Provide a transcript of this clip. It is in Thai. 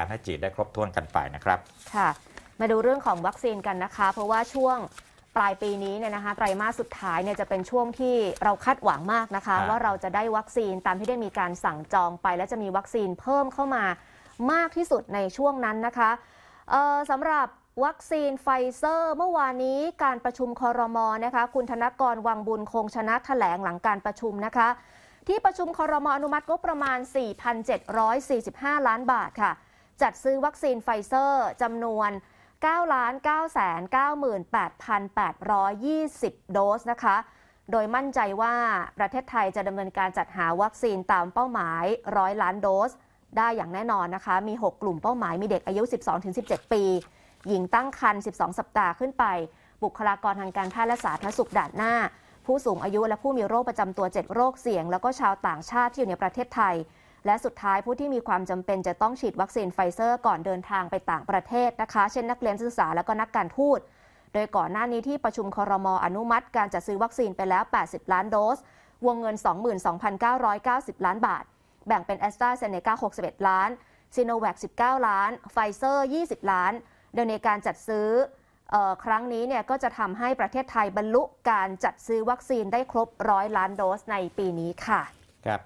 การให้จีดได้ครบถ้วนกันไปนะครับ ค่ะ มาดูเรื่องของวัคซีนกันนะคะ เพราะว่าช่วงปลายปีนี้เนี่ยนะคะ ไตรมาสสุดท้ายเนี่ยจะเป็นช่วงที่เราคาดหวังมากนะคะว่าเราจะได้วัคซีนตามที่ได้มีการสั่งจองไป และจะมีวัคซีนเพิ่มเข้ามามากที่สุดในช่วงนั้นนะคะสำหรับวัคซีนไฟเซอร์ เมื่อวานนี้การประชุมคอรมอนะคะคุณธนกรวังบุญคงชนะถแถลงหลังการประชุมนะคะ ที่ประชุมคอรมออนุมัติงบประมาณ 4,745 ล้านบาทค่ะจัดซื้อวัคซีนไฟเซอร์จำนวน 9 9 9 8 8 2 0 โดสนะคะ โดยมั่นใจว่าประเทศไทยจะดำเนินการจัดหาวัคซีนตามเป้าหมายร้อยล้านโดส ได้อย่างแน่นอนนะคะ มี 6 กลุ่มเป้าหมาย มีเด็กอายุ 12-17 ปี หญิงตั้งครรภ์12 สัปดาห์ขึ้นไป บุคลากรทางการแพทย์และสาธารณสุขด่านหน้า ผู้สูงอายุและผู้มีโรคประจำตัว 7 โรคเสี่ยงแล้วก็ชาวต่างชาติที่อยู่ในประเทศไทยและสุดท้ายผู้ที่มีความจำเป็นจะต้องฉีดวัคซีนไฟเซอร์ก่อนเดินทางไปต่างประเทศนะคะ เช่นนักเรียนศึกษาและก็นักการทูตโดยก่อนหน้านี้ที่ประชุมคอรมออนุมัติ การจัดซื้อวัคซีนไปแล้ว 80 ล้านโดส วงเงิน 22,990 ล้านบาท แบ่งเป็นแอสตราเซเนกา61 ล้านซีโนแวค19 ล้าน ไฟเซอร์ 20 ล้าน โดยในการจัดซื้อครั้งนี้เนี่ยก็จะทำให้ประเทศไทยบรรลุการจัดซื้อวัคซีนได้ครบร้อยล้านโดสในปีนี้ค่ะ ครับ